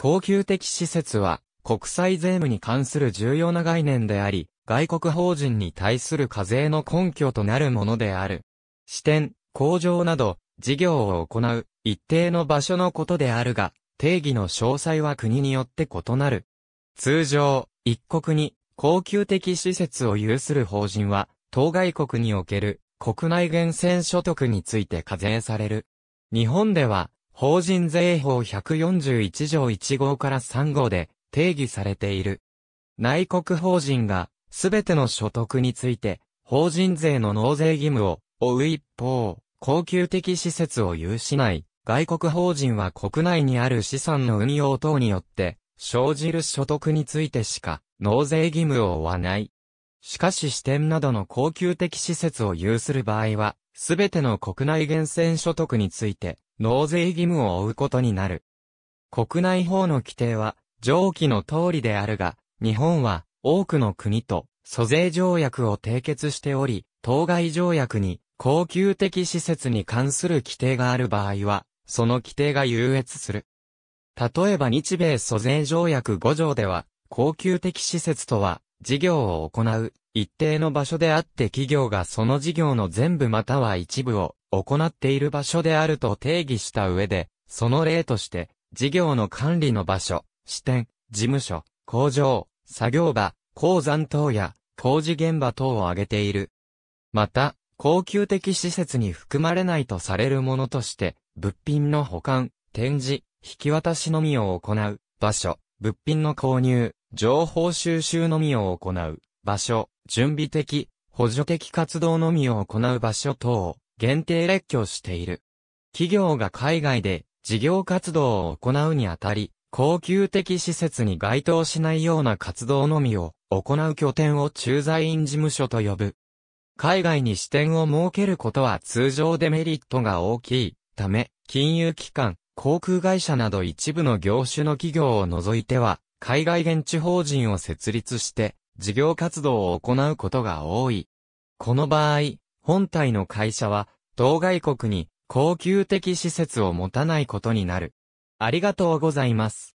恒久的施設は、国際税務に関する重要な概念であり、外国法人に対する課税の根拠となるものである。支店、工場など、事業を行う、一定の場所のことであるが、定義の詳細は国によって異なる。通常、一国に、恒久的施設を有する法人は、当該国における、国内源泉所得について課税される。日本では、法人税法141条1号から3号で定義されている。内国法人が、すべての所得について、法人税の納税義務を負う一方、高級的施設を有しない、外国法人は国内にある資産の運用等によって、生じる所得についてしか、納税義務を負わない。しかし支店などの高級的施設を有する場合は、すべての国内源泉所得について、納税義務を負うことになる。国内法の規定は、上記の通りであるが、日本は多くの国と租税条約を締結しており、当該条約に恒久的施設に関する規定がある場合は、その規定が優越する。例えば日米租税条約5条では、恒久的施設とは、事業を行う、一定の場所であって企業がその事業の全部または一部を、行っている場所であると定義した上で、その例として、事業の管理の場所、支店、事務所、工場、作業場、鉱山等や工事現場等を挙げている。また、恒久的施設に含まれないとされるものとして、物品の保管、展示、引き渡しのみを行う、場所、物品の購入、情報収集のみを行う、場所、準備的、補助的活動のみを行う場所等を限定列挙している。企業が海外で事業活動を行うにあたり、高級的施設に該当しないような活動のみを行う拠点を駐在員事務所と呼ぶ。海外に支店を設けることは通常デメリットが大きいため、金融機関、航空会社など一部の業種の企業を除いては、海外現地法人を設立して、事業活動を行うことが多い。この場合、本体の会社は、当該国に、恒久的施設を持たないことになる。ありがとうございます。